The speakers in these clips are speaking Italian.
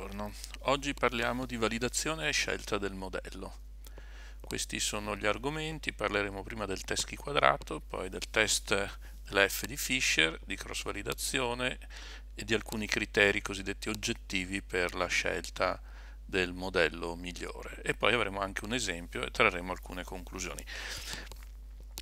Buongiorno, oggi parliamo di validazione e scelta del modello. Questi sono gli argomenti, parleremo prima del test chi quadrato, poi del test della F di Fisher, di cross validazione e di alcuni criteri cosiddetti oggettivi per la scelta del modello migliore e poi avremo anche un esempio e trarremo alcune conclusioni.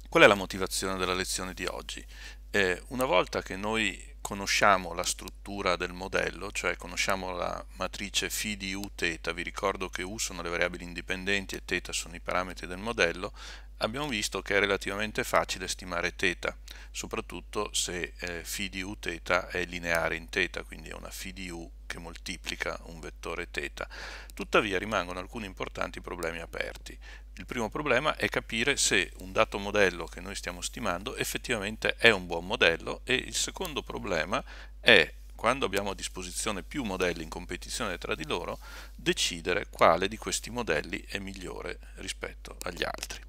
Qual è la motivazione della lezione di oggi? eh, una volta che noi conosciamo la struttura del modello, cioè conosciamo la matrice phi di u θ, vi ricordo che u sono le variabili indipendenti e θ sono i parametri del modello, abbiamo visto che è relativamente facile stimare θ, soprattutto se eh, phi di u θ è lineare in θ, quindi è una phi di u che moltiplica un vettore θ. Tuttavia rimangono alcuni importanti problemi aperti. Il primo problema è capire se un dato modello che noi stiamo stimando effettivamente è un buon modello e il secondo problema è quando abbiamo a disposizione più modelli in competizione tra di loro, decidere quale di questi modelli è migliore rispetto agli altri.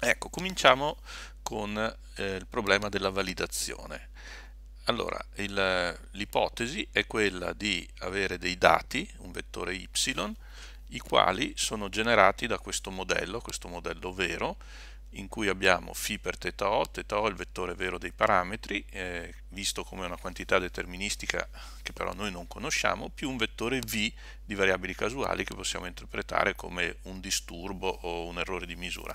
Ecco, cominciamo con eh, il problema della validazione. Allora, l'ipotesi è quella di avere dei dati, un vettore y, i quali sono generati da questo modello, questo modello vero, in cui abbiamo φ per θO, θO è il vettore vero dei parametri, eh, visto come una quantità deterministica che però noi non conosciamo, più un vettore v di variabili casuali che possiamo interpretare come un disturbo o un errore di misura.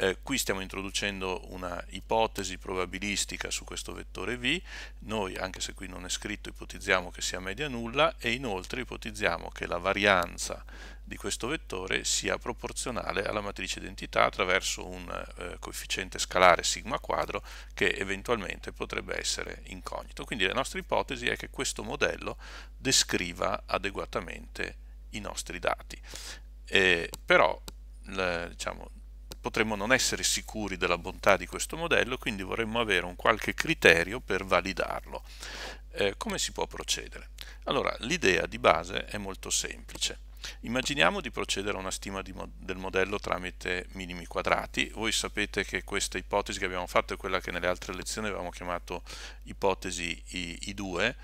Eh, qui stiamo introducendo una ipotesi probabilistica su questo vettore v, noi anche se qui non è scritto ipotizziamo che sia media nulla e inoltre ipotizziamo che la varianza di questo vettore sia proporzionale alla matrice identità attraverso un eh, coefficiente scalare sigma quadro che eventualmente potrebbe essere incognito. Quindi la nostra ipotesi è che questo modello descriva adeguatamente i nostri dati. Eh, però le, diciamo, potremmo non essere sicuri della bontà di questo modello, quindi vorremmo avere un qualche criterio per validarlo. Eh, come si può procedere? Allora, l'idea di base è molto semplice Immaginiamo di procedere a una stima mo del modello tramite minimi quadrati. Voi sapete che questa ipotesi che abbiamo fatto è quella che nelle altre lezioni avevamo chiamato ipotesi I, 2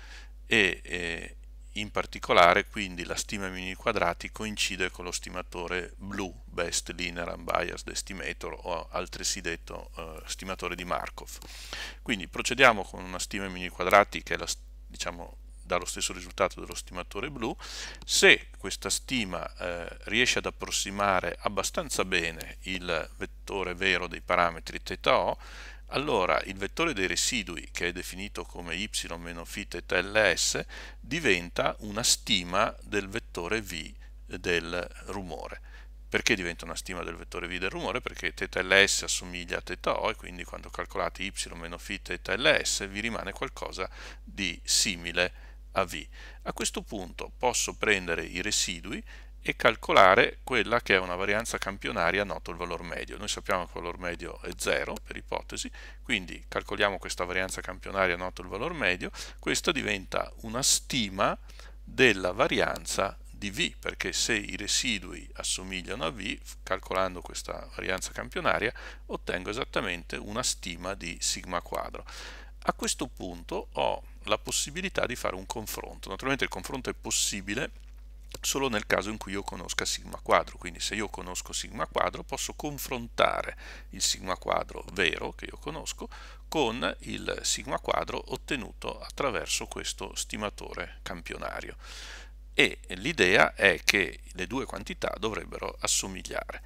e, e in particolare quindi la stima ai minimi quadrati coincide con lo stimatore blu, Best Linear Unbiased Estimator o altresì detto eh, stimatore di Markov. Quindi procediamo con una stima ai minimi quadrati che è la, diciamo, dà lo stesso risultato dello stimatore blu, se questa stima eh, riesce ad approssimare abbastanza bene il vettore vero dei parametri θO, allora il vettore dei residui, che è definito come y meno ls, diventa una stima del vettore v del rumore. Perché diventa una stima del vettore v del rumore? Perché θ ls assomiglia a θo e quindi quando calcolate y meno ls vi rimane qualcosa di simile a V. A questo punto posso prendere i residui e calcolare quella che è una varianza campionaria noto il valore medio. Noi sappiamo che il valore medio è 0 per ipotesi, quindi calcoliamo questa varianza campionaria noto il valore medio, questa diventa una stima della varianza di V, perché se i residui assomigliano a V, calcolando questa varianza campionaria, ottengo esattamente una stima di sigma quadro. A questo punto ho la possibilità di fare un confronto. Naturalmente il confronto è possibile solo nel caso in cui io conosca sigma quadro, quindi se io conosco sigma quadro posso confrontare il sigma quadro vero che io conosco con il sigma quadro ottenuto attraverso questo stimatore campionario e l'idea è che le due quantità dovrebbero assomigliare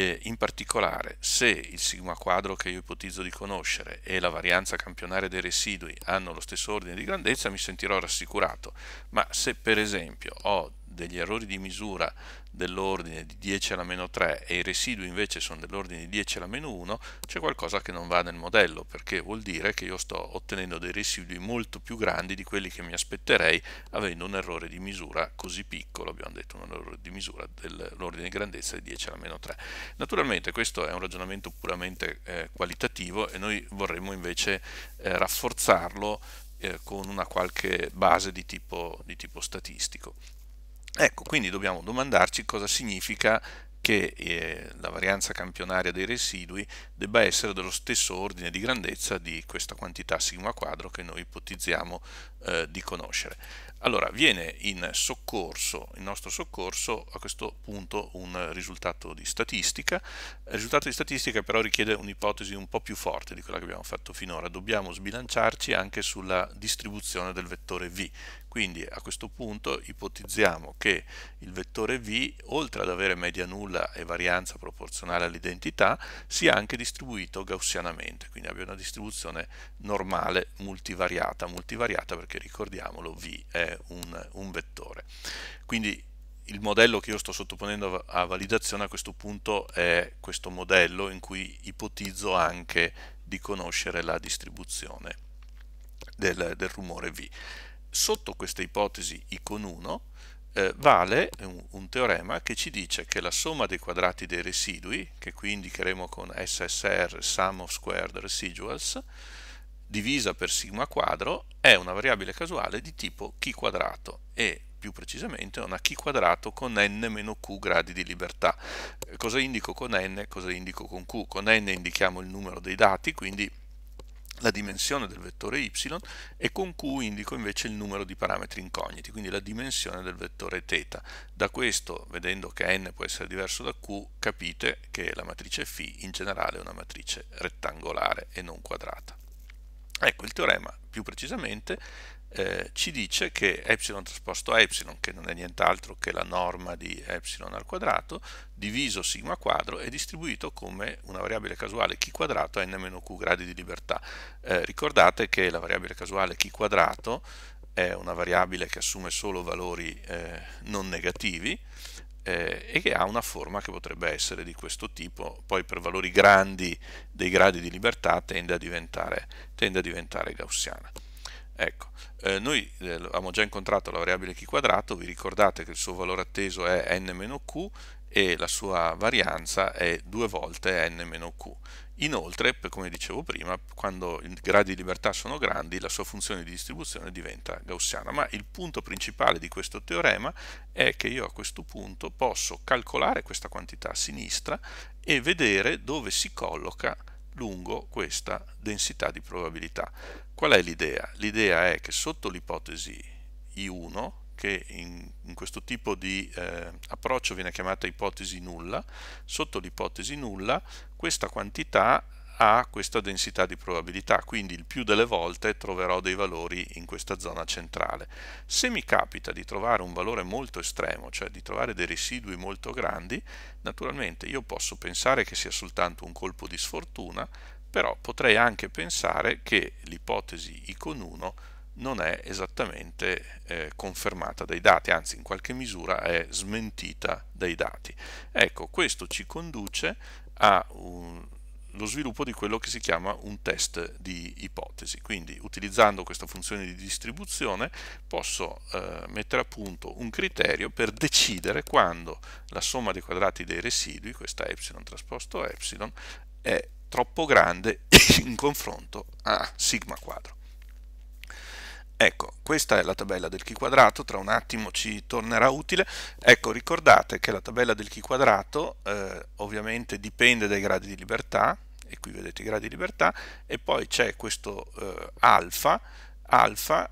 in particolare se il sigma quadro che io ipotizzo di conoscere e la varianza campionaria dei residui hanno lo stesso ordine di grandezza mi sentirò rassicurato, ma se per esempio ho degli errori di misura dell'ordine di 10 alla meno 3 e i residui invece sono dell'ordine di 10 alla meno 1, c'è qualcosa che non va nel modello, perché vuol dire che io sto ottenendo dei residui molto più grandi di quelli che mi aspetterei avendo un errore di misura così piccolo, abbiamo detto un errore di misura dell'ordine di grandezza di 10 alla meno 3. Naturalmente questo è un ragionamento puramente eh, qualitativo e noi vorremmo invece eh, rafforzarlo eh, con una qualche base di tipo, di tipo statistico. Ecco, quindi dobbiamo domandarci cosa significa che eh, la varianza campionaria dei residui debba essere dello stesso ordine di grandezza di questa quantità sigma quadro che noi ipotizziamo eh, di conoscere. Allora, viene in soccorso, in nostro soccorso, a questo punto un risultato di statistica. Il risultato di statistica però richiede un'ipotesi un po' più forte di quella che abbiamo fatto finora. Dobbiamo sbilanciarci anche sulla distribuzione del vettore V, quindi a questo punto ipotizziamo che il vettore v, oltre ad avere media nulla e varianza proporzionale all'identità, sia anche distribuito gaussianamente, quindi abbia una distribuzione normale multivariata, multivariata perché ricordiamolo v è un, un vettore. Quindi il modello che io sto sottoponendo a validazione a questo punto è questo modello in cui ipotizzo anche di conoscere la distribuzione del, del rumore V sotto questa ipotesi i con 1 eh, vale un, un, teorema che ci dice che la somma dei quadrati dei residui, che qui indicheremo con SSR, sum of squared residuals, divisa per sigma quadro, è una variabile casuale di tipo chi quadrato e più precisamente una chi quadrato con n-q gradi di libertà. Eh, cosa indico con n? Cosa indico con q? Con n indichiamo il numero dei dati, quindi la dimensione del vettore y e con q indico invece il numero di parametri incogniti, quindi la dimensione del vettore θ. Da questo, vedendo che n può essere diverso da q, capite che la matrice φ in generale è una matrice rettangolare e non quadrata. Ecco, il teorema più precisamente eh, ci dice che y trasposto y, che non è nient'altro che la norma di y al quadrato, diviso sigma quadro, è distribuito come una variabile casuale chi quadrato a n-q gradi di libertà. Eh, ricordate che la variabile casuale chi quadrato è una variabile che assume solo valori eh, non negativi, eh, e che ha una forma che potrebbe essere di questo tipo, poi per valori grandi dei gradi di libertà tende a diventare, tende a diventare gaussiana. Ecco, eh, noi eh, abbiamo già incontrato la variabile chi quadrato, vi ricordate che il suo valore atteso è n-q e la sua varianza è due volte n-q. Inoltre, come dicevo prima, quando i gradi di libertà sono grandi, la sua funzione di distribuzione diventa gaussiana, ma il punto principale di questo teorema è che io a questo punto posso calcolare questa quantità a sinistra e vedere dove si colloca lungo questa densità di probabilità. Qual è l'idea? L'idea è che sotto l'ipotesi I1, che in, in questo tipo di eh, approccio viene chiamata ipotesi nulla, sotto l'ipotesi nulla questa quantità ha questa densità di probabilità, quindi il più delle volte troverò dei valori in questa zona centrale. Se mi capita di trovare un valore molto estremo, cioè di trovare dei residui molto grandi, naturalmente io posso pensare che sia soltanto un colpo di sfortuna, però potrei anche pensare che l'ipotesi icon 1 non è esattamente eh, confermata dai dati, anzi in qualche misura è smentita dai dati. Ecco, questo ci conduce a un, lo sviluppo di quello che si chiama un test di ipotesi. Quindi utilizzando questa funzione di distribuzione posso eh, mettere a punto un criterio per decidere quando la somma dei quadrati dei residui, questa ε trasposto ε, è troppo grande in confronto a sigma quadro. Ecco, questa è la tabella del chi quadrato, tra un attimo ci tornerà utile. Ecco, ricordate che la tabella del chi quadrato eh, ovviamente dipende dai gradi di libertà, e qui vedete i gradi di libertà e poi c'è questo eh, alfa, alfa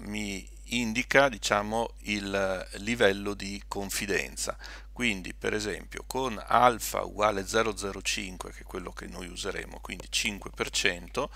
mi indica diciamo il livello di confidenza quindi per esempio con alfa uguale 005 che è quello che noi useremo quindi 5%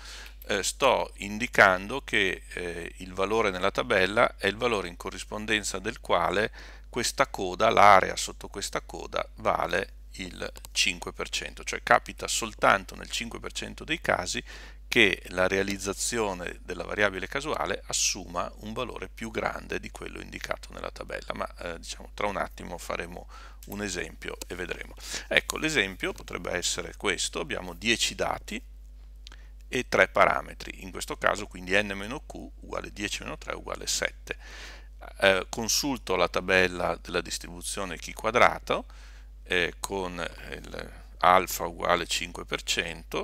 eh, sto indicando che eh, il valore nella tabella è il valore in corrispondenza del quale questa coda l'area sotto questa coda vale il 5%, cioè capita soltanto nel 5% dei casi che la realizzazione della variabile casuale assuma un valore più grande di quello indicato nella tabella, ma eh, diciamo, tra un attimo faremo un esempio e vedremo. Ecco, l'esempio potrebbe essere questo, abbiamo 10 dati e 3 parametri, in questo caso quindi n-q uguale 10-3 uguale 7. Eh, consulto la tabella della distribuzione chi quadrato, eh, con eh, alfa uguale 5%,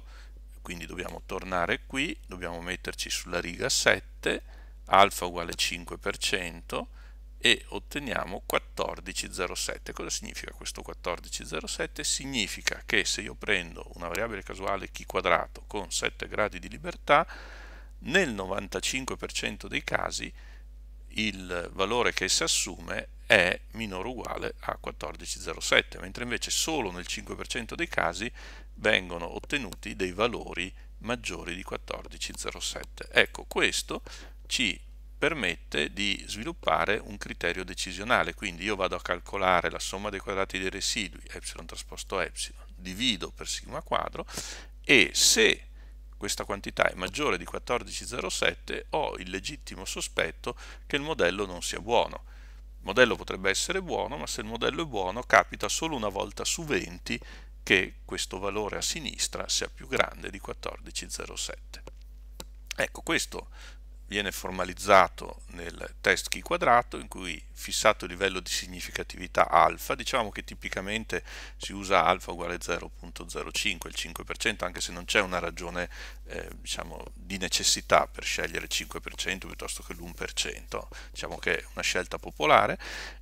quindi dobbiamo tornare qui, dobbiamo metterci sulla riga 7, alfa uguale 5% e otteniamo 14,07. Cosa significa questo 14,07? Significa che se io prendo una variabile casuale chi quadrato con 7 gradi di libertà, nel 95% dei casi il valore che si assume è minore o uguale a 14,07, mentre invece solo nel 5% dei casi vengono ottenuti dei valori maggiori di 14,07. Ecco, questo ci permette di sviluppare un criterio decisionale, quindi io vado a calcolare la somma dei quadrati dei residui, ε trasposto ε, divido per sigma quadro e se questa quantità è maggiore di 14,07 ho il legittimo sospetto che il modello non sia buono. Il modello potrebbe essere buono, ma se il modello è buono capita solo una volta su 20 che questo valore a sinistra sia più grande di 14,07. Ecco, questo viene formalizzato nel test key quadrato in cui fissato il livello di significatività alfa, diciamo che tipicamente si usa alfa uguale 0.05, il 5%, anche se non c'è una ragione eh, diciamo, di necessità per scegliere il 5% piuttosto che l'1%, diciamo che è una scelta popolare,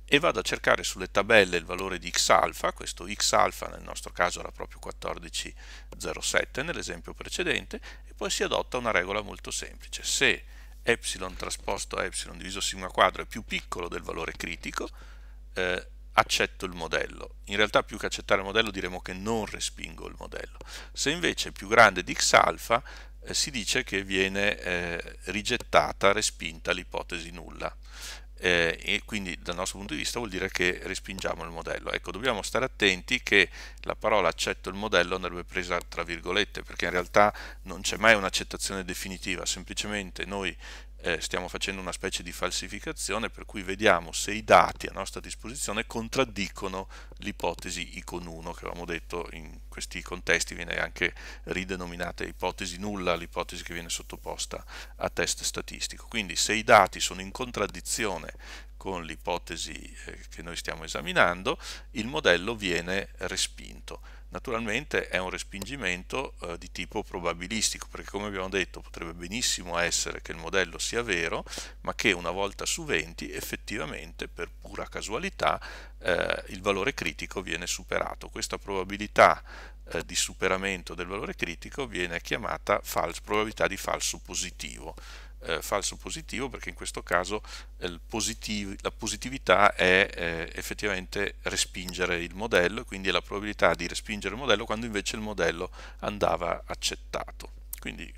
e vado a cercare sulle tabelle il valore di x alfa, questo x alfa nel nostro caso era proprio 14,07 nell'esempio precedente, e poi si adotta una regola molto semplice, se epsilon trasposto a diviso sigma quadro è più piccolo del valore critico, eh, accetto il modello. In realtà più che accettare il modello diremo che non respingo il modello. Se invece è più grande di x alfa, eh, si dice che viene eh, rigettata, respinta l'ipotesi nulla eh, e quindi dal nostro punto di vista vuol dire che respingiamo il modello. Ecco, dobbiamo stare attenti che la parola accetto il modello andrebbe presa tra virgolette, perché in realtà non c'è mai un'accettazione definitiva, semplicemente noi eh, stiamo facendo una specie di falsificazione per cui vediamo se i dati a nostra disposizione contraddicono l'ipotesi icon 1 che avevamo detto in questi contesti viene anche ridenominata ipotesi nulla l'ipotesi che viene sottoposta a test statistico quindi se i dati sono in contraddizione con l'ipotesi eh, che noi stiamo esaminando il modello viene respinto Naturalmente è un respingimento eh, di tipo probabilistico, perché come abbiamo detto potrebbe benissimo essere che il modello sia vero, ma che una volta su 20 effettivamente per pura casualità eh, il valore critico viene superato. Questa probabilità eh, di superamento del valore critico viene chiamata false, probabilità di falso positivo eh, falso positivo perché in questo caso eh, positiv la positività è eh, effettivamente respingere il modello, quindi è la probabilità di respingere il modello quando invece il modello andava accettato. Quindi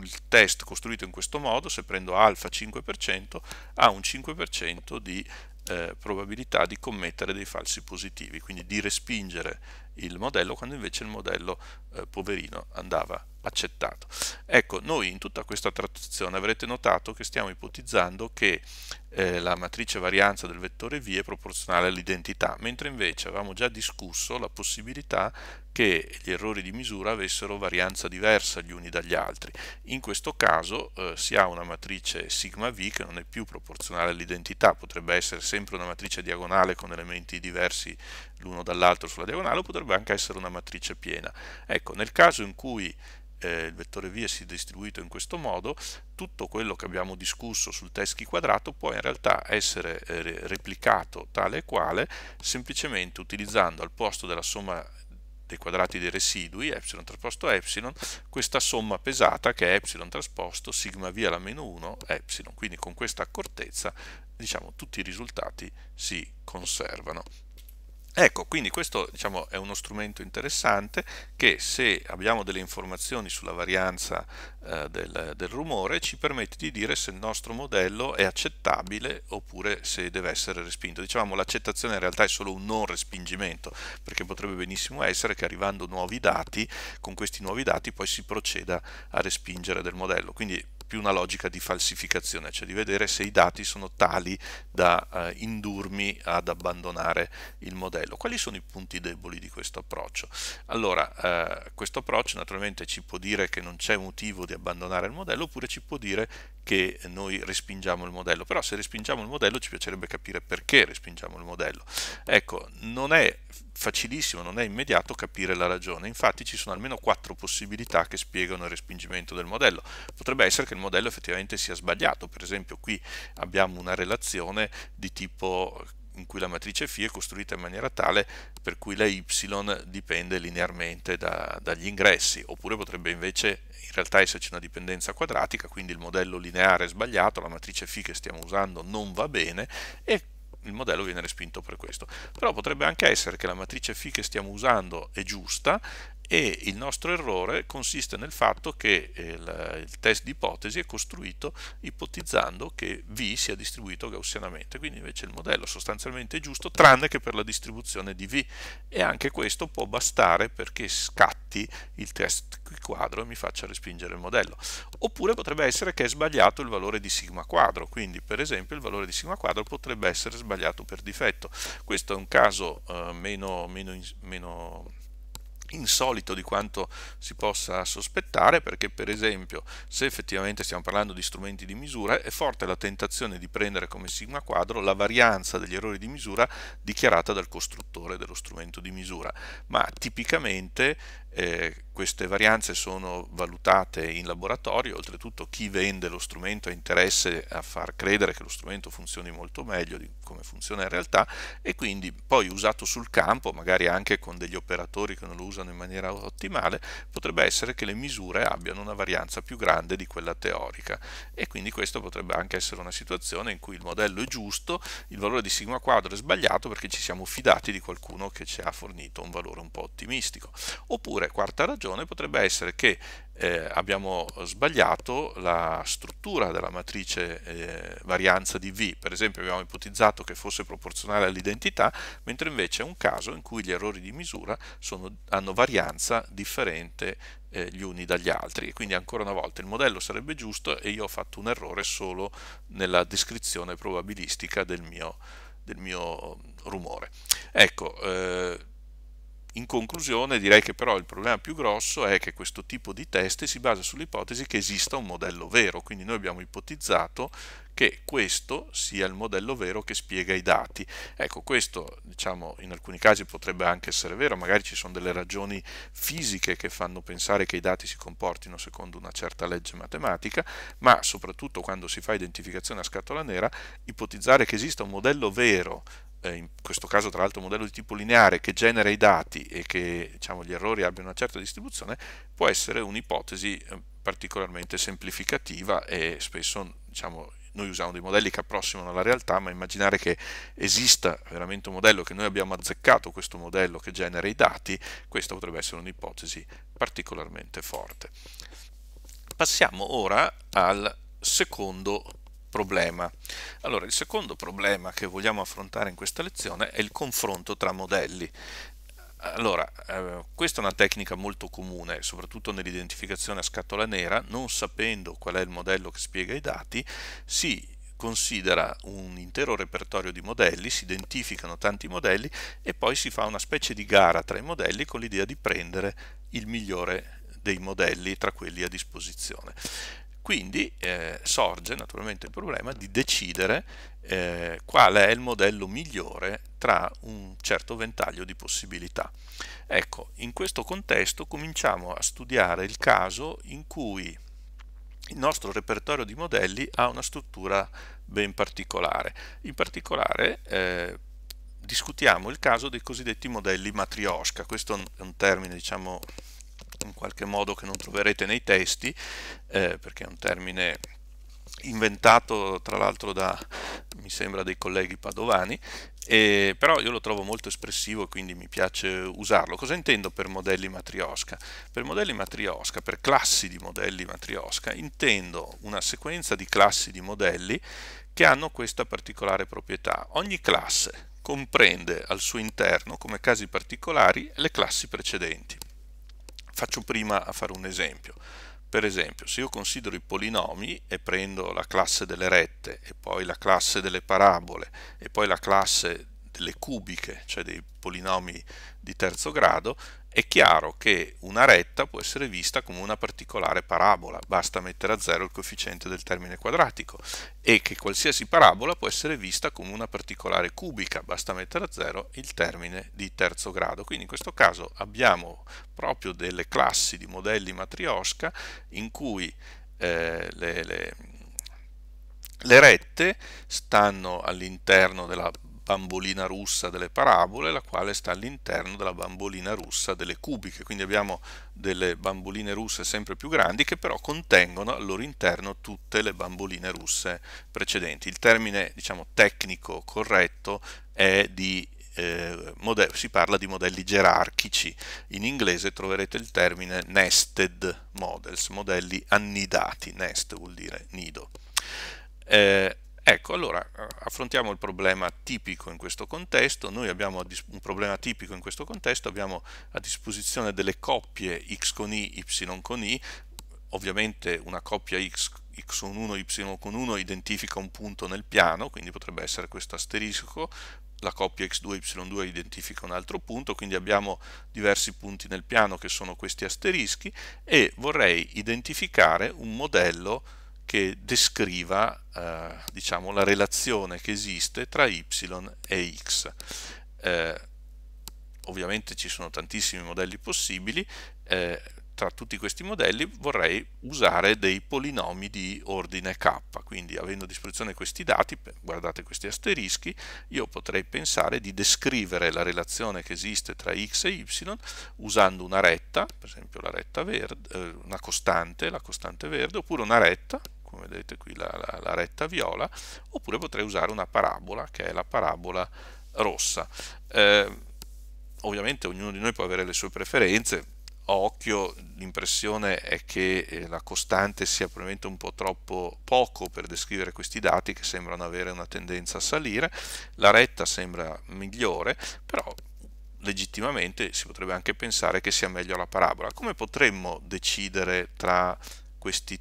il test costruito in questo modo, se prendo alfa 5%, ha un 5% di eh, probabilità di commettere dei falsi positivi, quindi di respingere il modello, quando invece il modello eh, poverino andava accettato. Ecco, noi in tutta questa trattazione avrete notato che stiamo ipotizzando che eh, la matrice varianza del vettore V è proporzionale all'identità, mentre invece avevamo già discusso la possibilità che gli errori di misura avessero varianza diversa gli uni dagli altri. In questo caso eh, si ha una matrice sigma V che non è più proporzionale all'identità, potrebbe essere sempre una matrice diagonale con elementi diversi l'uno dall'altro sulla diagonale, potrebbe anche essere una matrice piena. Ecco, nel caso in cui eh, il vettore V sia distribuito in questo modo, tutto quello che abbiamo discusso sul teschi quadrato può in realtà essere eh, replicato tale e quale semplicemente utilizzando al posto della somma dei quadrati dei residui, epsilon trasposto epsilon, questa somma pesata che è epsilon trasposto sigma v alla meno 1 epsilon. Quindi con questa accortezza diciamo, tutti i risultati si conservano. Ecco, quindi questo diciamo, è uno strumento interessante che se abbiamo delle informazioni sulla varianza eh, del, del, rumore ci permette di dire se il nostro modello è accettabile oppure se deve essere respinto. Dicevamo l'accettazione in realtà è solo un non respingimento perché potrebbe benissimo essere che arrivando nuovi dati, con questi nuovi dati poi si proceda a respingere del modello. Quindi più una logica di falsificazione, cioè di vedere se i dati sono tali da eh, indurmi ad abbandonare il modello. Quali sono i punti deboli di questo approccio? Allora, eh, questo approccio naturalmente ci può dire che non c'è motivo di abbandonare il modello oppure ci può dire che noi respingiamo il modello, però se respingiamo il modello ci piacerebbe capire perché respingiamo il modello. Ecco, non è facilissimo, non è immediato capire la ragione. Infatti ci sono almeno quattro possibilità che spiegano il respingimento del modello. Potrebbe essere che il modello effettivamente sia sbagliato, per esempio qui abbiamo una relazione di tipo in cui la matrice φ è costruita in maniera tale per cui la y dipende linearmente da, dagli ingressi, oppure potrebbe invece in realtà esserci una dipendenza quadratica, quindi il modello lineare è sbagliato, la matrice φ che stiamo usando non va bene e il modello viene respinto per questo. Però potrebbe anche essere che la matrice Φ che stiamo usando è giusta e il nostro errore consiste nel fatto che il, eh, il test di ipotesi è costruito ipotizzando che V sia distribuito gaussianamente, quindi invece il modello sostanzialmente è giusto tranne che per la distribuzione di V e anche questo può bastare perché scatti il test quadro e mi faccia respingere il modello. Oppure potrebbe essere che è sbagliato il valore di sigma quadro, quindi per esempio il valore di sigma quadro potrebbe essere sbagliato per difetto. Questo è un caso eh, meno, meno, meno insolito di quanto si possa sospettare perché per esempio se effettivamente stiamo parlando di strumenti di misura è forte la tentazione di prendere come sigma quadro la varianza degli errori di misura dichiarata dal costruttore dello strumento di misura ma tipicamente eh, queste varianze sono valutate in laboratorio, oltretutto chi vende lo strumento ha interesse a far credere che lo strumento funzioni molto meglio di come funziona in realtà e quindi poi usato sul campo, magari anche con degli operatori che non lo usano in maniera ottimale, potrebbe essere che le misure abbiano una varianza più grande di quella teorica e quindi questa potrebbe anche essere una situazione in cui il modello è giusto, il valore di sigma quadro è sbagliato perché ci siamo fidati di qualcuno che ci ha fornito un valore un po' ottimistico. Oppure Oppure, quarta ragione, potrebbe essere che eh, abbiamo sbagliato la struttura della matrice eh, varianza di V, per esempio abbiamo ipotizzato che fosse proporzionale all'identità, mentre invece è un caso in cui gli errori di misura sono, hanno varianza differente eh, gli uni dagli altri e quindi ancora una volta il modello sarebbe giusto e io ho fatto un errore solo nella descrizione probabilistica del mio, del mio rumore. Ecco, eh, in conclusione direi che però il problema più grosso è che questo tipo di test si basa sull'ipotesi che esista un modello vero, quindi noi abbiamo ipotizzato che questo sia il modello vero che spiega i dati. Ecco, questo diciamo in alcuni casi potrebbe anche essere vero, magari ci sono delle ragioni fisiche che fanno pensare che i dati si comportino secondo una certa legge matematica, ma soprattutto quando si fa identificazione a scatola nera, ipotizzare che esista un modello vero eh, in questo caso tra l'altro un modello di tipo lineare che genera i dati e che diciamo, gli errori abbiano una certa distribuzione, può essere un'ipotesi eh, particolarmente semplificativa e spesso diciamo, noi usiamo dei modelli che approssimano alla realtà, ma immaginare che esista veramente un modello, che noi abbiamo azzeccato questo modello che genera i dati, questa potrebbe essere un'ipotesi particolarmente forte. Passiamo ora al secondo problema. Allora, il secondo problema che vogliamo affrontare in questa lezione è il confronto tra modelli. Allora, eh, questa è una tecnica molto comune, soprattutto nell'identificazione a scatola nera, non sapendo qual è il modello che spiega i dati, si considera un intero repertorio di modelli, si identificano tanti modelli e poi si fa una specie di gara tra i modelli con l'idea di prendere il migliore dei modelli tra quelli a disposizione. Quindi eh, sorge naturalmente il problema di decidere eh, qual è il modello migliore tra un certo ventaglio di possibilità. Ecco, in questo contesto cominciamo a studiare il caso in cui il nostro repertorio di modelli ha una struttura ben particolare. In particolare eh, discutiamo il caso dei cosiddetti modelli matriosca, questo è un termine diciamo in qualche modo che non troverete nei testi, eh, perché è un termine inventato tra l'altro da, mi sembra, dei colleghi padovani, e, però io lo trovo molto espressivo e quindi mi piace usarlo. Cosa intendo per modelli matriosca? Per modelli matriosca, per classi di modelli matriosca, intendo una sequenza di classi di modelli che hanno questa particolare proprietà. Ogni classe comprende al suo interno, come casi particolari, le classi precedenti. Faccio prima a fare un esempio. Per esempio, se io considero i polinomi e prendo la classe delle rette e poi la classe delle parabole e poi la classe delle cubiche, cioè dei polinomi di terzo grado, è chiaro che una retta può essere vista come una particolare parabola, basta mettere a zero il coefficiente del termine quadratico, e che qualsiasi parabola può essere vista come una particolare cubica, basta mettere a zero il termine di terzo grado. Quindi in questo caso abbiamo proprio delle classi di modelli matriosca in cui eh, le, le le rette stanno all'interno della bambolina russa delle parabole, la quale sta all'interno della bambolina russa delle cubiche, quindi abbiamo delle bamboline russe sempre più grandi che però contengono al loro interno tutte le bamboline russe precedenti. Il termine diciamo, tecnico corretto è di eh, si parla di modelli gerarchici. In inglese troverete il termine nested models, modelli annidati, nest vuol dire nido. Eh, Ecco, allora eh, affrontiamo il problema tipico in questo contesto, noi abbiamo un problema tipico in questo contesto, abbiamo a disposizione delle coppie x con i, y con i, ovviamente una coppia x, x con 1, y con 1 identifica un punto nel piano, quindi potrebbe essere questo asterisco, la coppia x2, y2 identifica un altro punto, quindi abbiamo diversi punti nel piano che sono questi asterischi e vorrei identificare un modello che descriva eh, diciamo, la relazione che esiste tra y e x. Eh, ovviamente ci sono tantissimi modelli possibili, eh, tra tutti questi modelli vorrei usare dei polinomi di ordine k, quindi avendo a disposizione questi dati, guardate questi asterischi, io potrei pensare di descrivere la relazione che esiste tra x e y usando una retta, per esempio la retta verde, eh, una costante, la costante verde, oppure una retta, come vedete qui la, la, la retta viola, oppure potrei usare una parabola che è la parabola rossa. Eh, ovviamente ognuno di noi può avere le sue preferenze, occhio l'impressione è che eh, la costante sia probabilmente un po' troppo poco per descrivere questi dati che sembrano avere una tendenza a salire, la retta sembra migliore, però legittimamente si potrebbe anche pensare che sia meglio la parabola. Come potremmo decidere tra questi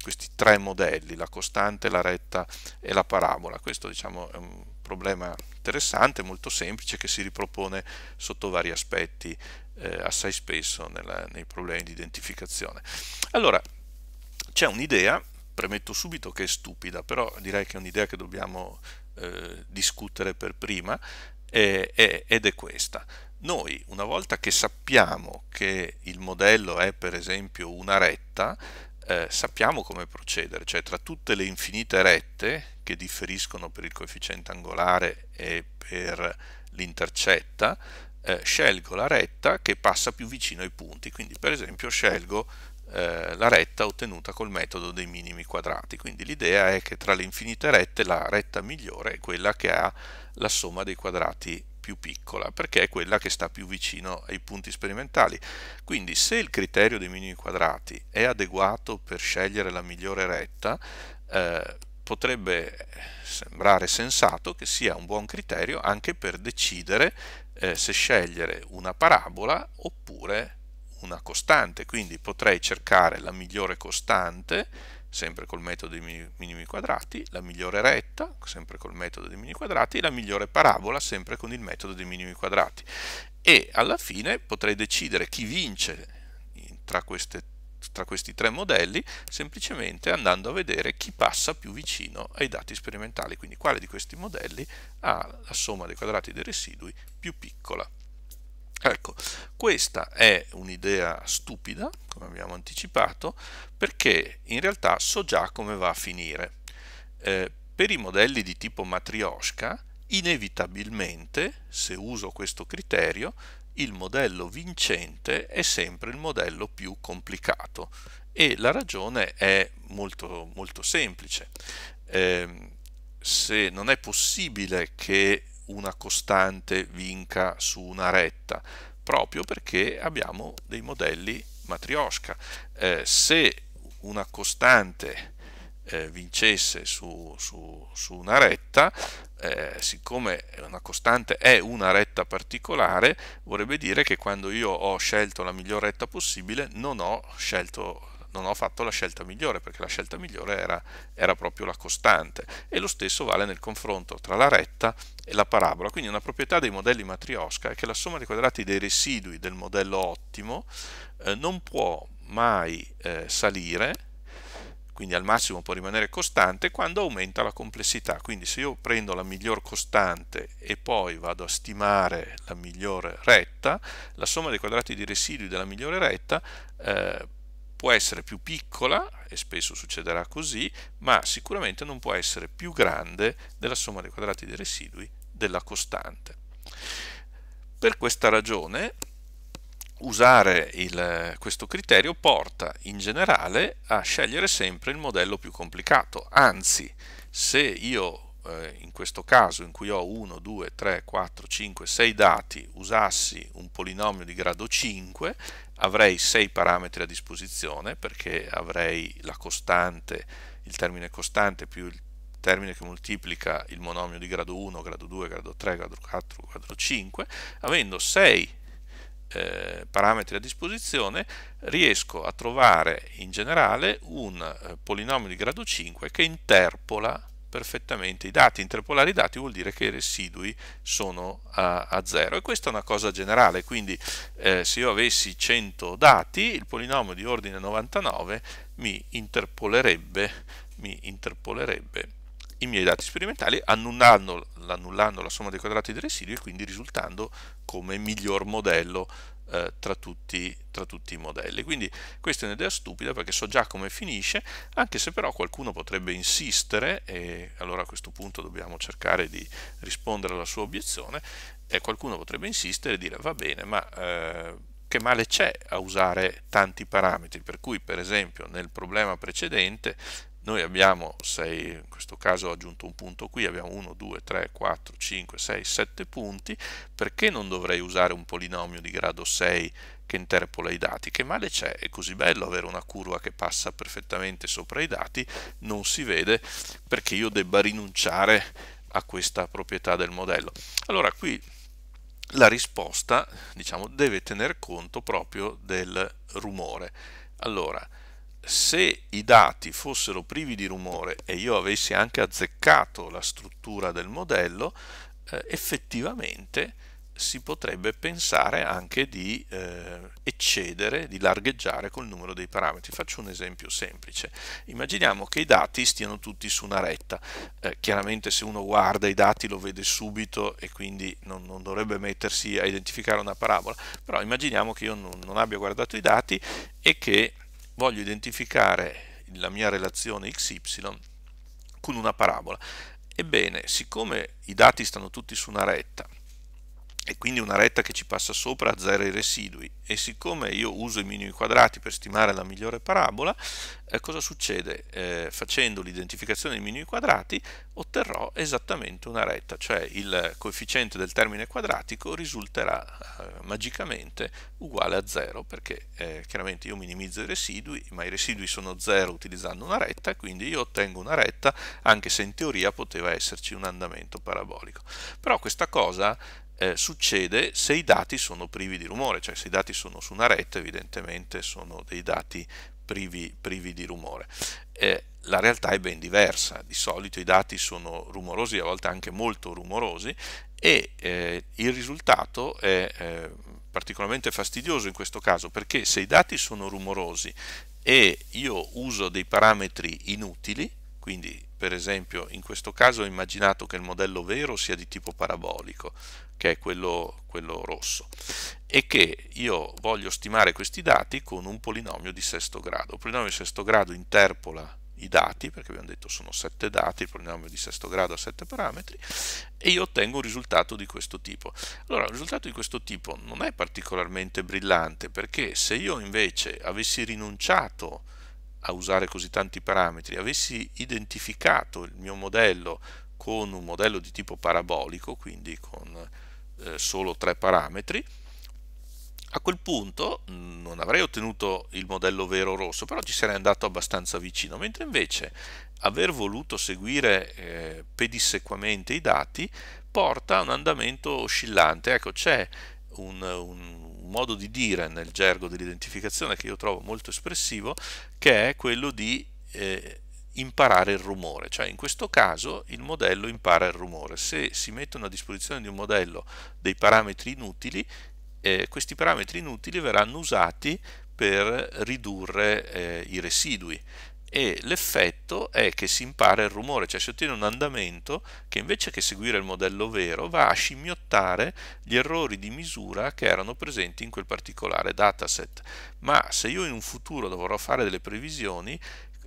questi tre modelli, la costante, la retta e la parabola. Questo diciamo, è un problema interessante, molto semplice, che si ripropone sotto vari aspetti eh, assai spesso nella, nei problemi di identificazione. Allora, c'è un'idea, premetto subito che è stupida, però direi che è un'idea che dobbiamo eh, discutere per prima, eh, ed è questa. Noi, una volta che sappiamo che il modello è per esempio una retta, eh, sappiamo come procedere, cioè tra tutte le infinite rette che differiscono per il coefficiente angolare e per l'intercetta, eh, scelgo la retta che passa più vicino ai punti, quindi per esempio scelgo eh, la retta ottenuta col metodo dei minimi quadrati, quindi l'idea è che tra le infinite rette la retta migliore è quella che ha la somma dei quadrati più piccola perché è quella che sta più vicino ai punti sperimentali. Quindi se il criterio dei minimi quadrati è adeguato per scegliere la migliore retta, eh, potrebbe sembrare sensato che sia un buon criterio anche per decidere eh, se scegliere una parabola oppure una costante. Quindi potrei cercare la migliore costante sempre col metodo dei minimi quadrati, la migliore retta, sempre col metodo dei minimi quadrati, e la migliore parabola, sempre con il metodo dei minimi quadrati. E alla fine potrei decidere chi vince tra, queste, tra questi tre modelli, semplicemente andando a vedere chi passa più vicino ai dati sperimentali, quindi quale di questi modelli ha la somma dei quadrati dei residui più piccola. Ecco, questa è un'idea stupida, come abbiamo anticipato, perché in realtà so già come va a finire. Eh, per i modelli di tipo matriosca, inevitabilmente, se uso questo criterio, il modello vincente è sempre il modello più complicato e la ragione è molto, molto semplice. Eh, se non è possibile che una costante vinca su una retta, proprio perché abbiamo dei modelli matriosca. Eh, se una costante eh, vincesse su, su, su, una retta, eh, siccome una costante è una retta particolare, vorrebbe dire che quando io ho scelto la miglior retta possibile non ho scelto non ho fatto la scelta migliore perché la scelta migliore era, era proprio la costante e lo stesso vale nel confronto tra la retta e la parabola quindi una proprietà dei modelli matriosca è che la somma dei quadrati dei residui del modello ottimo eh, non può mai eh, salire quindi al massimo può rimanere costante quando aumenta la complessità quindi se io prendo la miglior costante e poi vado a stimare la migliore retta la somma dei quadrati di residui della migliore retta eh, può essere più piccola, e spesso succederà così, ma sicuramente non può essere più grande della somma dei quadrati dei residui della costante. Per questa ragione usare il, questo criterio porta in generale a scegliere sempre il modello più complicato, anzi se io eh, in questo caso in cui ho 1, 2, 3, 4, 5, 6 dati usassi un polinomio di grado 5 avrei 6 parametri a disposizione perché avrei la costante, il termine costante più il termine che moltiplica il monomio di grado 1, grado 2, grado 3, grado 4, grado 5, avendo 6 eh, parametri a disposizione riesco a trovare in generale un eh, polinomio di grado 5 che interpola perfettamente i dati, interpolare i dati vuol dire che i residui sono a, a zero e questa è una cosa generale, quindi eh, se io avessi 100 dati il polinomio di ordine 99 mi interpolerebbe, mi interpolerebbe i miei dati sperimentali annullando, annullando, la somma dei quadrati dei residui e quindi risultando come miglior modello eh, tra, tutti, tra, tutti, i modelli. Quindi questa è un'idea stupida perché so già come finisce, anche se però qualcuno potrebbe insistere, e allora a questo punto dobbiamo cercare di rispondere alla sua obiezione, e qualcuno potrebbe insistere e dire va bene, ma... Eh, che male c'è a usare tanti parametri, per cui per esempio nel problema precedente noi abbiamo 6, in questo caso ho aggiunto un punto qui, abbiamo 1, 2, 3, 4, 5, 6, 7 punti, perché non dovrei usare un polinomio di grado 6 che interpola i dati? Che male c'è? È così bello avere una curva che passa perfettamente sopra i dati, non si vede perché io debba rinunciare a questa proprietà del modello. Allora qui la risposta diciamo, deve tener conto proprio del rumore. Allora, se i dati fossero privi di rumore e io avessi anche azzeccato la struttura del modello, eh, effettivamente si potrebbe pensare anche di eh, eccedere, di largheggiare col numero dei parametri. Faccio un esempio semplice. Immaginiamo che i dati stiano tutti su una retta. Eh, chiaramente se uno guarda i dati lo vede subito e quindi non, non dovrebbe mettersi a identificare una parabola, però immaginiamo che io non, non abbia guardato i dati e che voglio identificare la mia relazione XY con una parabola. Ebbene, siccome i dati stanno tutti su una retta e quindi una retta che ci passa sopra a zero i residui e siccome io uso i minimi quadrati per stimare la migliore parabola eh, cosa succede? Eh, facendo l'identificazione dei minimi quadrati otterrò esattamente una retta cioè il coefficiente del termine quadratico risulterà eh, magicamente uguale a zero perché eh, chiaramente io minimizzo i residui ma i residui sono zero utilizzando una retta quindi io ottengo una retta anche se in teoria poteva esserci un andamento parabolico però questa cosa eh, succede se i dati sono privi di rumore, cioè se i dati sono su una rete evidentemente sono dei dati privi, privi di rumore. Eh, la realtà è ben diversa, di solito i dati sono rumorosi, a volte anche molto rumorosi e eh, il risultato è eh, particolarmente fastidioso in questo caso perché se i dati sono rumorosi e io uso dei parametri inutili, quindi per esempio in questo caso ho immaginato che il modello vero sia di tipo parabolico, che è quello, quello rosso, e che io voglio stimare questi dati con un polinomio di sesto grado. Il polinomio di sesto grado interpola i dati, perché abbiamo detto sono sette dati, il polinomio di sesto grado ha sette parametri, e io ottengo un risultato di questo tipo. Allora, il risultato di questo tipo non è particolarmente brillante, perché se io invece avessi rinunciato a a usare così tanti parametri, avessi identificato il mio modello con un modello di tipo parabolico, quindi con eh, solo tre parametri, a quel punto mm, non avrei ottenuto il modello vero rosso, però ci sarei andato abbastanza vicino, mentre invece aver voluto seguire eh, pedissequamente i dati porta a un andamento oscillante. Ecco, c'è un, un modo di dire nel gergo dell'identificazione che io trovo molto espressivo, che è quello di eh, imparare il rumore, cioè in questo caso il modello impara il rumore. Se si mettono a disposizione di un modello dei parametri inutili, eh, questi parametri inutili verranno usati per ridurre eh, i residui e l'effetto è che si impara il rumore, cioè si ottiene un andamento che invece che seguire il modello vero va a scimmiottare gli errori di misura che erano presenti in quel particolare dataset. Ma se io in un futuro dovrò fare delle previsioni,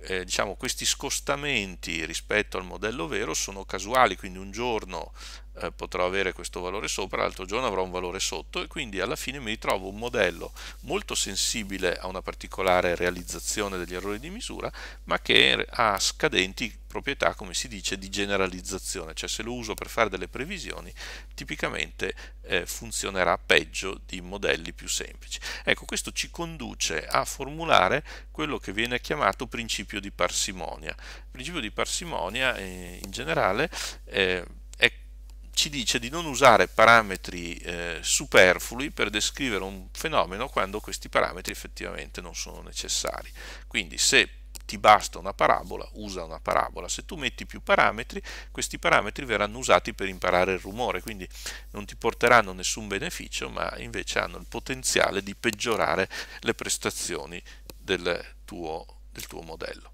eh, diciamo, questi scostamenti rispetto al modello vero sono casuali, quindi un giorno eh, potrò avere questo valore sopra, l'altro giorno avrò un valore sotto e quindi alla fine mi ritrovo un modello molto sensibile a una particolare realizzazione degli errori di misura, ma che ha scadenti proprietà, come si dice, di generalizzazione, cioè se lo uso per fare delle previsioni, tipicamente eh, funzionerà peggio di modelli più semplici. Ecco, questo ci conduce a formulare quello che viene chiamato principio di parsimonia. Il principio di parsimonia eh, in generale eh, ci dice di non usare parametri eh, superflui per descrivere un fenomeno quando questi parametri effettivamente non sono necessari. Quindi se ti basta una parabola, usa una parabola. Se tu metti più parametri, questi parametri verranno usati per imparare il rumore, quindi non ti porteranno nessun beneficio, ma invece hanno il potenziale di peggiorare le prestazioni del tuo, del tuo modello.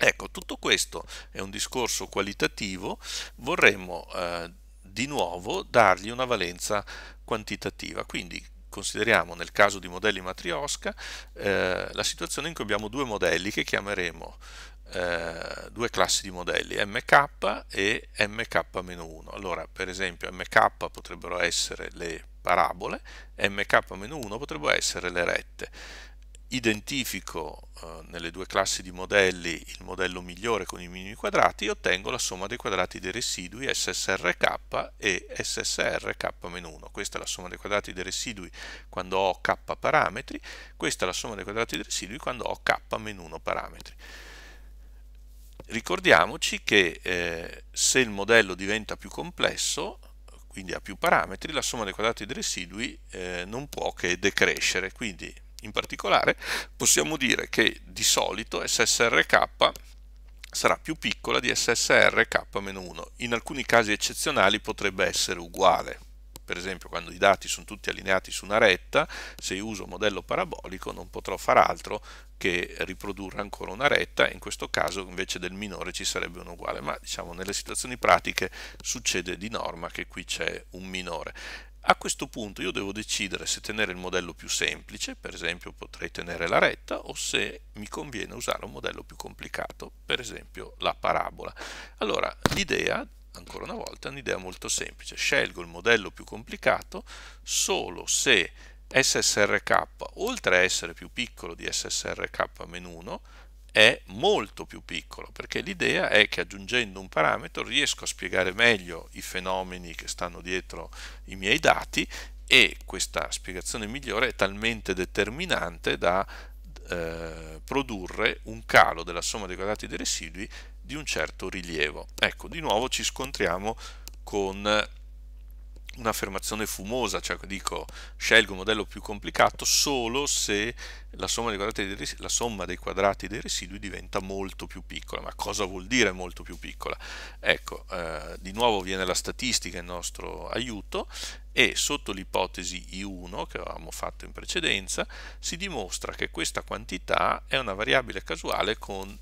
Ecco, tutto questo è un discorso qualitativo, vorremmo eh, di nuovo dargli una valenza quantitativa. Quindi consideriamo nel caso di modelli matriosca eh, la situazione in cui abbiamo due modelli che chiameremo eh, due classi di modelli MK e MK-1. Allora, per esempio, MK potrebbero essere le parabole, MK-1 potrebbero essere le rette identifico eh, nelle due classi di modelli il modello migliore con i minimi quadrati, e ottengo la somma dei quadrati dei residui SSRK e SSRK-1. Questa è la somma dei quadrati dei residui quando ho k parametri, questa è la somma dei quadrati dei residui quando ho k-1 parametri. Ricordiamoci che eh, se il modello diventa più complesso, quindi ha più parametri, la somma dei quadrati dei residui eh, non può che decrescere, quindi in particolare, possiamo dire che di solito SSRK sarà più piccola di SSRK-1. In alcuni casi eccezionali potrebbe essere uguale. Per esempio quando i dati sono tutti allineati su una retta, se io uso modello parabolico non potrò far altro che riprodurre ancora una retta, in questo caso invece del minore ci sarebbe un uguale, ma diciamo nelle situazioni pratiche succede di norma che qui c'è un minore. A questo punto io devo decidere se tenere il modello più semplice, per esempio potrei tenere la retta, o se mi conviene usare un modello più complicato, per esempio la parabola. Allora, l'idea, ancora una volta, è un'idea molto semplice. Scelgo il modello più complicato solo se SSRK, oltre a essere più piccolo di SSRK-1, è molto più piccolo, perché l'idea è che aggiungendo un parametro riesco a spiegare meglio i fenomeni che stanno dietro i miei dati e questa spiegazione migliore è talmente determinante da eh, produrre un calo della somma dei quadrati dei residui di un certo rilievo. Ecco, di nuovo ci scontriamo con un'affermazione fumosa, cioè dico scelgo un modello più complicato solo se la somma, dei, la somma, dei quadrati dei residui diventa molto più piccola. Ma cosa vuol dire molto più piccola? Ecco, eh, di nuovo viene la statistica in nostro aiuto e sotto l'ipotesi I1 che avevamo fatto in precedenza si dimostra che questa quantità è una variabile casuale con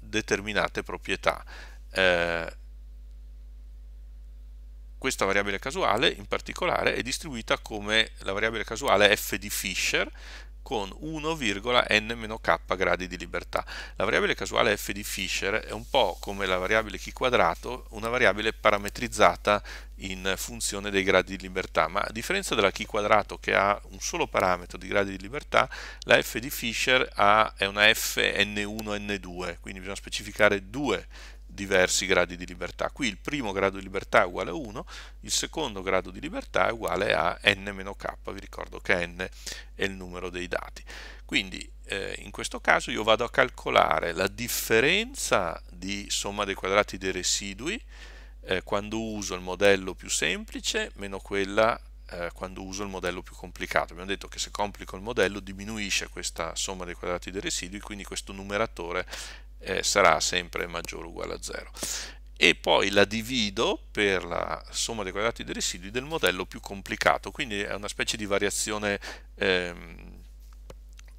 determinate proprietà. Eh, questa variabile casuale in particolare è distribuita come la variabile casuale f di Fisher con 1,n-k gradi di libertà. La variabile casuale f di Fisher è un po' come la variabile chi quadrato, una variabile parametrizzata in funzione dei gradi di libertà, ma a differenza della chi quadrato che ha un solo parametro di gradi di libertà, la f di Fisher ha, è una f n1, n2, quindi bisogna specificare due diversi gradi di libertà. Qui il primo grado di libertà è uguale a 1, il secondo grado di libertà è uguale a n-k, vi ricordo che n è il numero dei dati. Quindi eh, in questo caso io vado a calcolare la differenza di somma dei quadrati dei residui eh, quando uso il modello più semplice meno quella eh, quando uso il modello più complicato. Abbiamo detto che se complico il modello diminuisce questa somma dei quadrati dei residui, quindi questo numeratore eh, sarà sempre maggiore o uguale a 0 e poi la divido per la somma dei quadrati dei residui del modello più complicato, quindi è una specie di variazione ehm,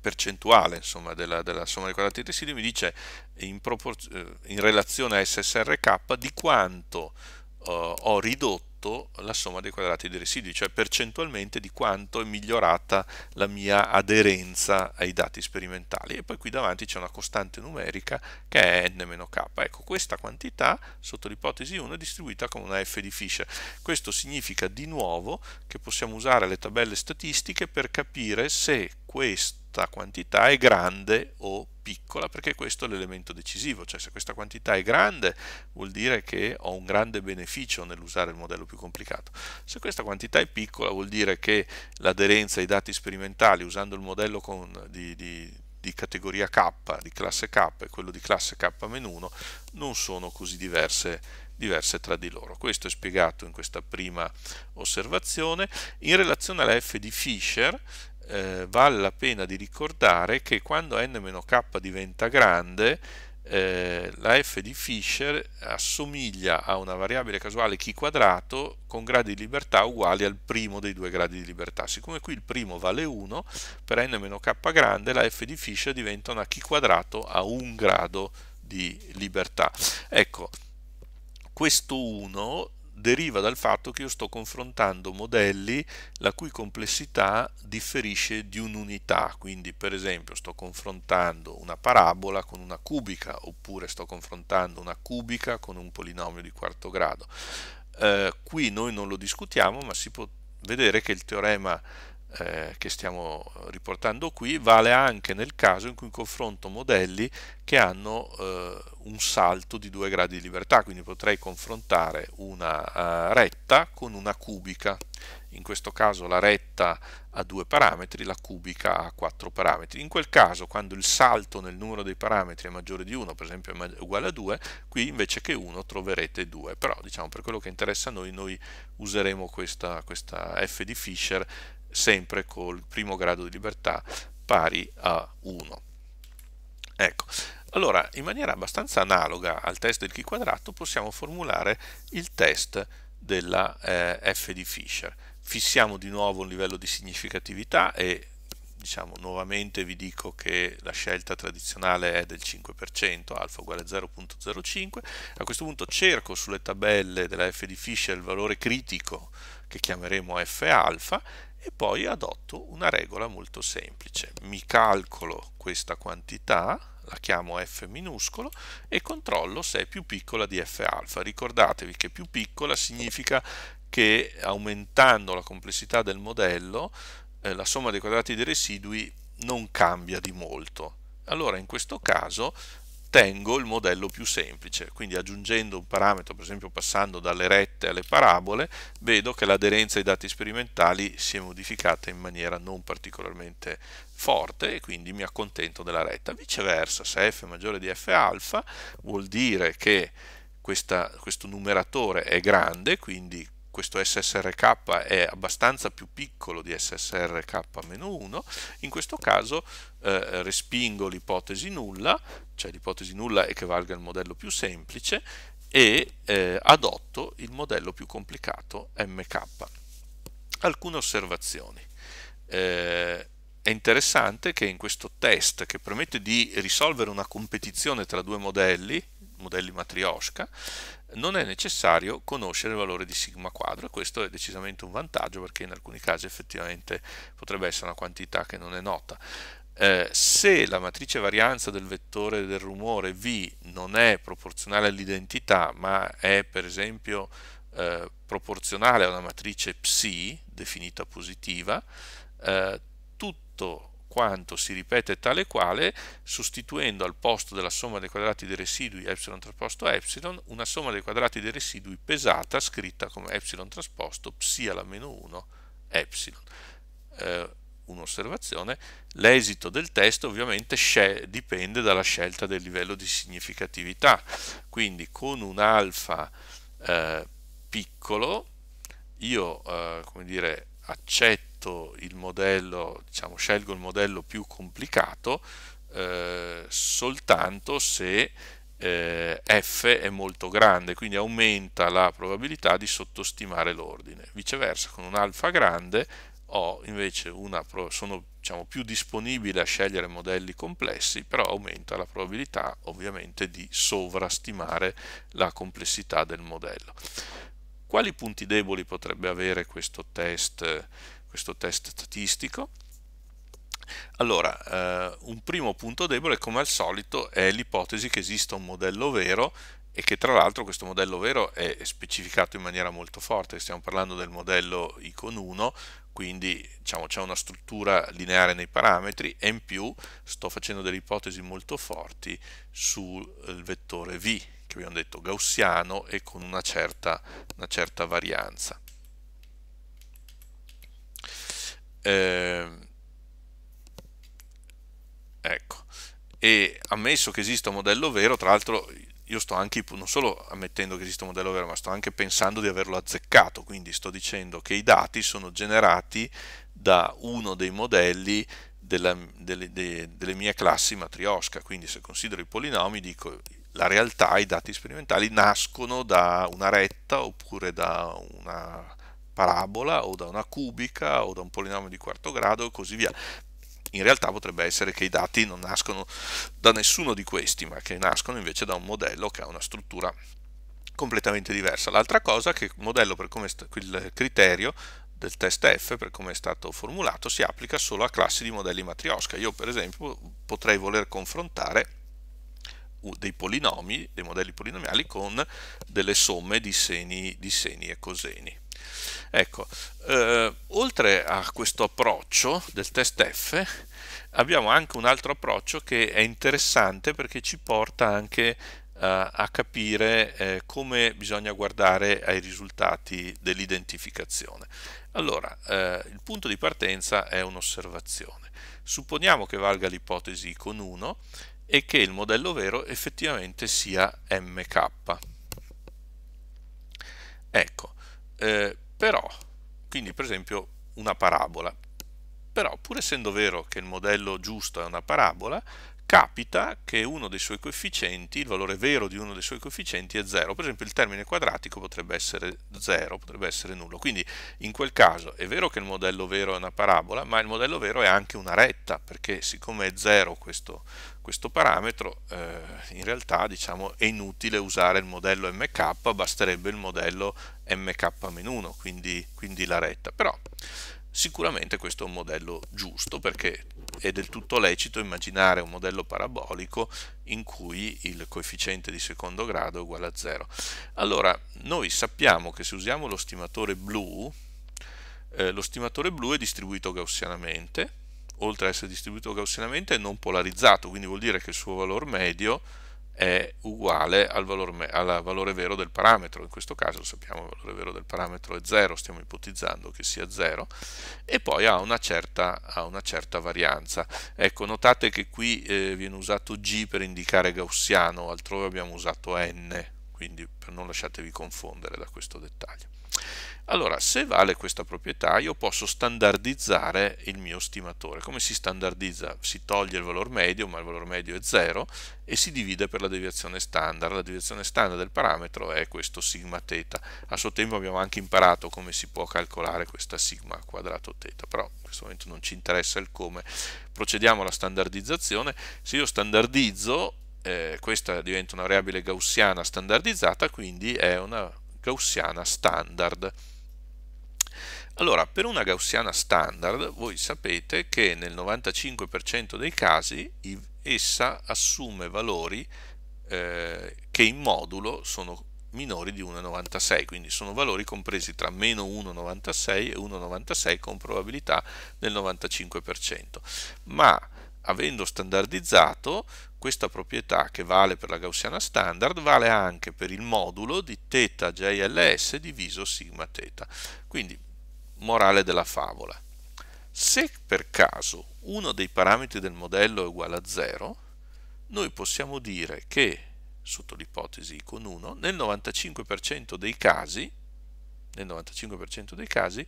percentuale insomma, della, della, somma dei quadrati dei residui, mi dice in, eh, in relazione a SSRK di quanto eh, ho ridotto quanto la somma dei quadrati dei residui, cioè percentualmente di quanto è migliorata la mia aderenza ai dati sperimentali. E poi qui davanti c'è una costante numerica che è n-k. Ecco, questa quantità sotto l'ipotesi 1 è distribuita come una f di Fisher. Questo significa di nuovo che possiamo usare le tabelle statistiche per capire se questo questa quantità è grande o piccola, perché questo è l'elemento decisivo, cioè se questa quantità è grande vuol dire che ho un grande beneficio nell'usare il modello più complicato, se questa quantità è piccola vuol dire che l'aderenza ai dati sperimentali usando il modello con, di, di di categoria K, di classe K e quello di classe K-1 non sono così diverse, diverse, tra di loro. Questo è spiegato in questa prima osservazione. In relazione alla F di Fisher, eh, vale la pena di ricordare che quando n-k diventa grande eh, la f di Fisher assomiglia a una variabile casuale chi quadrato con gradi di libertà uguali al primo dei due gradi di libertà. Siccome qui il primo vale 1, per n-k grande la f di Fisher diventa una chi quadrato a un grado di libertà. Ecco, questo 1 deriva dal fatto che io sto confrontando modelli la cui complessità differisce di un'unità, quindi per esempio sto confrontando una parabola con una cubica oppure sto confrontando una cubica con un polinomio di quarto grado. Eh, qui noi non lo discutiamo ma si può vedere che il teorema eh, che stiamo riportando qui vale anche nel caso in cui confronto modelli che hanno eh, un salto di due gradi di libertà, quindi potrei confrontare una eh, retta con una cubica, in questo caso la retta ha due parametri, la cubica ha quattro parametri. In quel caso, quando il salto nel numero dei parametri è maggiore di 1, per esempio è uguale a 2, qui invece che 1 troverete 2. Però, diciamo, per quello che interessa a noi, noi useremo questa, questa f di Fisher sempre col primo grado di libertà pari a 1. Ecco, allora in maniera abbastanza analoga al test del chi quadrato possiamo formulare il test della eh, f di Fisher. Fissiamo di nuovo un livello di significatività e diciamo nuovamente vi dico che la scelta tradizionale è del 5%, alfa uguale a 0.05. A questo punto cerco sulle tabelle della f di Fisher il valore critico che chiameremo f alfa e poi adotto una regola molto semplice. Mi calcolo questa quantità, la chiamo f minuscolo e controllo se è più piccola di f alfa. Ricordatevi che più piccola significa che aumentando la complessità del modello eh, la somma dei quadrati dei residui non cambia di molto. Allora in questo caso ottengo il modello più semplice, quindi aggiungendo un parametro, per esempio passando dalle rette alle parabole, vedo che l'aderenza ai dati sperimentali si è modificata in maniera non particolarmente forte e quindi mi accontento della retta. Viceversa, se f è maggiore di f alfa vuol dire che questa, questo numeratore è grande, quindi questo SSRK è abbastanza più piccolo di SSRK-1, in questo caso eh, respingo l'ipotesi nulla, cioè l'ipotesi nulla è che valga il modello più semplice, e eh, adotto il modello più complicato MK. Alcune osservazioni. Eh, è interessante che in questo test che permette di risolvere una competizione tra due modelli, modelli matrioshka, non è necessario conoscere il valore di sigma quadro e questo è decisamente un vantaggio perché in alcuni casi effettivamente potrebbe essere una quantità che non è nota. Eh, se la matrice varianza del vettore del rumore V non è proporzionale all'identità ma è per esempio eh, proporzionale a una matrice psi definita positiva, eh, tutto quanto si ripete tale quale sostituendo al posto della somma dei quadrati dei residui epsilon trasposto epsilon una somma dei quadrati dei residui pesata scritta come epsilon trasposto psi alla meno 1 epsilon. Eh, un'osservazione, l'esito del test ovviamente dipende dalla scelta del livello di significatività, quindi con un alfa eh, piccolo io eh, come dire, accetto scelto il modello, diciamo, scelgo il modello più complicato eh, soltanto se eh, F è molto grande, quindi aumenta la probabilità di sottostimare l'ordine. Viceversa, con un alfa grande ho invece una, sono diciamo, più disponibile a scegliere modelli complessi, però aumenta la probabilità ovviamente di sovrastimare la complessità del modello. Quali punti deboli potrebbe avere questo test? questo test statistico. Allora, eh, un primo punto debole come al solito è l'ipotesi che esista un modello vero e che tra l'altro questo modello vero è specificato in maniera molto forte, stiamo parlando del modello icon 1, quindi diciamo, c'è una struttura lineare nei parametri e in più sto facendo delle ipotesi molto forti sul eh, vettore v, che abbiamo detto gaussiano e con una certa, una certa varianza. Eh, ecco, e ammesso che esista un modello vero, tra l'altro io sto anche, non solo ammettendo che esista un modello vero, ma sto anche pensando di averlo azzeccato, quindi sto dicendo che i dati sono generati da uno dei modelli della, delle, de, delle, mie classi matriosca, quindi se considero i polinomi dico la realtà, i dati sperimentali nascono da una retta oppure da una parabola o da una cubica o da un polinomio di quarto grado e così via. In realtà potrebbe essere che i dati non nascono da nessuno di questi, ma che nascono invece da un modello che ha una struttura completamente diversa. L'altra cosa è che il modello per come il criterio del test F per come è stato formulato si applica solo a classi di modelli matriosca. Io per esempio potrei voler confrontare dei polinomi, dei modelli polinomiali con delle somme di seni, di seni e coseni. Ecco, eh, oltre a questo approccio del test F, abbiamo anche un altro approccio che è interessante perché ci porta anche eh, a capire eh, come bisogna guardare ai risultati dell'identificazione. Allora, eh, il punto di partenza è un'osservazione. Supponiamo che valga l'ipotesi con 1 e che il modello vero effettivamente sia MK. Ecco, eh, però, quindi per esempio una parabola, però pur essendo vero che il modello giusto è una parabola, capita che uno dei suoi coefficienti, il valore vero di uno dei suoi coefficienti è 0, per esempio il termine quadratico potrebbe essere 0, potrebbe essere nullo, quindi in quel caso è vero che il modello vero è una parabola, ma il modello vero è anche una retta, perché siccome è 0 questo questo parametro eh, in realtà diciamo, è inutile usare il modello mk, basterebbe il modello mk-1, quindi, quindi la retta, però sicuramente questo è un modello giusto perché è del tutto lecito immaginare un modello parabolico in cui il coefficiente di secondo grado è uguale a 0. Allora, noi sappiamo che se usiamo lo stimatore blu, eh, lo stimatore blu è distribuito gaussianamente, oltre a essere distribuito gaussianamente, è non polarizzato, quindi vuol dire che il suo valore medio è uguale al valore, al valore vero del parametro, in questo caso sappiamo che il valore vero del parametro è 0, stiamo ipotizzando che sia 0, e poi ha una certa, ha una certa varianza. Ecco, notate che qui eh, viene usato G per indicare gaussiano, altrove abbiamo usato N, quindi non lasciatevi confondere da questo dettaglio. Allora, se vale questa proprietà, io posso standardizzare il mio stimatore. Come si standardizza? Si toglie il valore medio, ma il valore medio è 0, e si divide per la deviazione standard. La deviazione standard del parametro è questo sigma θ. A suo tempo abbiamo anche imparato come si può calcolare questa sigma quadrato θ, però in questo momento non ci interessa il come. Procediamo alla standardizzazione. Se io standardizzo, eh, questa diventa una variabile gaussiana standardizzata, quindi è una gaussiana standard. Allora, per una gaussiana standard, voi sapete che nel 95% dei casi essa assume valori eh, che in modulo sono minori di 1,96, quindi sono valori compresi tra meno 1,96 e 1,96 con probabilità del 95%. Ma avendo standardizzato questa proprietà che vale per la gaussiana standard vale anche per il modulo di θ JLS diviso sigma θ. Quindi morale della favola. Se per caso uno dei parametri del modello è uguale a 0, noi possiamo dire che, sotto l'ipotesi con 1, nel 95% dei casi, nel 95% dei casi,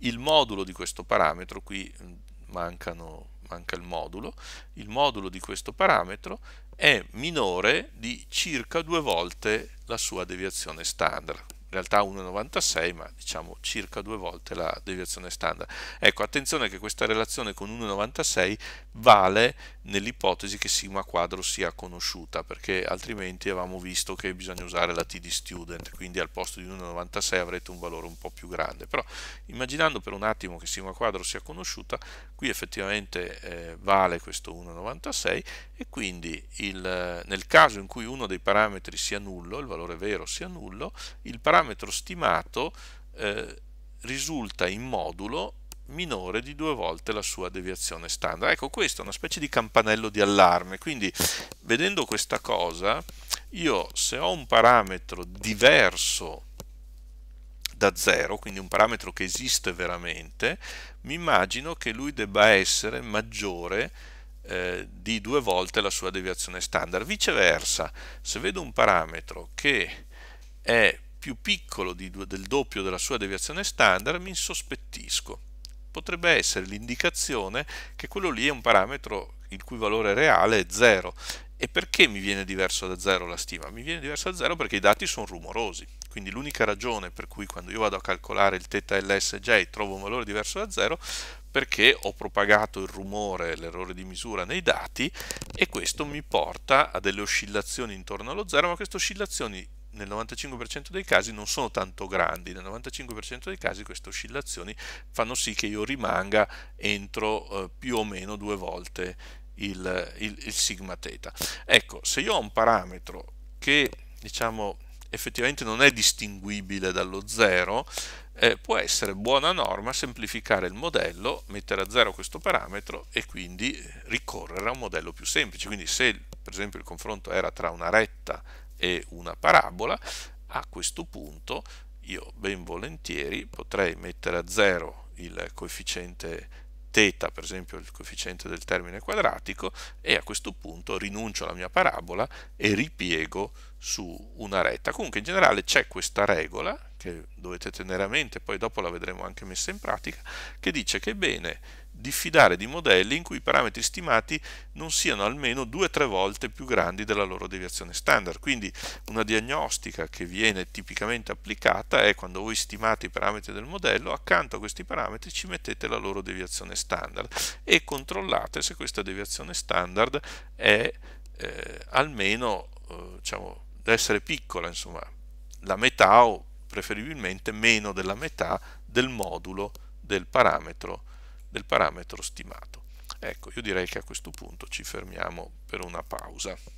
il modulo di questo parametro, qui mm, mancano, manca il modulo, il modulo di questo parametro è minore di circa due volte la sua deviazione standard in realtà 1,96 ma diciamo circa due volte la deviazione standard. Ecco, attenzione che questa relazione con 1,96 vale nell'ipotesi che sigma quadro sia conosciuta perché altrimenti avevamo visto che bisogna usare la t di student, quindi al posto di 1,96 avrete un valore un po' più grande. Però immaginando per un attimo che sigma quadro sia conosciuta, qui effettivamente eh, vale questo 1,96 e quindi il, nel caso in cui uno dei parametri sia nullo, il valore vero sia nullo, il parametro parametro stimato eh, risulta in modulo minore di due volte la sua deviazione standard. Ecco, questo è una specie di campanello di allarme, quindi vedendo questa cosa, io se ho un parametro diverso da zero, quindi un parametro che esiste veramente, mi immagino che lui debba essere maggiore eh, di due volte la sua deviazione standard. Viceversa, se vedo un parametro che è più piccolo di, del doppio della sua deviazione standard, mi insospettisco. Potrebbe essere l'indicazione che quello lì è un parametro il cui valore reale è 0. E perché mi viene diverso da 0 la stima? Mi viene diverso da 0 perché i dati sono rumorosi. Quindi l'unica ragione per cui quando io vado a calcolare il θ LSJ trovo un valore diverso da 0 perché ho propagato il rumore, l'errore di misura nei dati e questo mi porta a delle oscillazioni intorno allo 0, ma queste oscillazioni nel 95% dei casi non sono tanto grandi, nel 95% dei casi queste oscillazioni fanno sì che io rimanga entro eh, più o meno due volte il, il, il sigma θ. Ecco, se io ho un parametro che diciamo effettivamente non è distinguibile dallo zero, eh, può essere buona norma semplificare il modello, mettere a zero questo parametro e quindi ricorrere a un modello più semplice. Quindi se per esempio il confronto era tra una retta e una parabola, a questo punto io ben volentieri potrei mettere a zero il coefficiente Teta, per esempio il coefficiente del termine quadratico, e a questo punto rinuncio alla mia parabola e ripiego su una retta. Comunque in generale c'è questa regola, che dovete tenere a mente, poi dopo la vedremo anche messa in pratica, che dice che bene diffidare di modelli in cui i parametri stimati non siano almeno 2-3 volte più grandi della loro deviazione standard. Quindi una diagnostica che viene tipicamente applicata è quando voi stimate i parametri del modello, accanto a questi parametri ci mettete la loro deviazione standard e controllate se questa deviazione standard è eh, almeno, eh, diciamo, da essere piccola, insomma, la metà o preferibilmente meno della metà del modulo del parametro del parametro stimato. Ecco, io direi che a questo punto ci fermiamo per una pausa.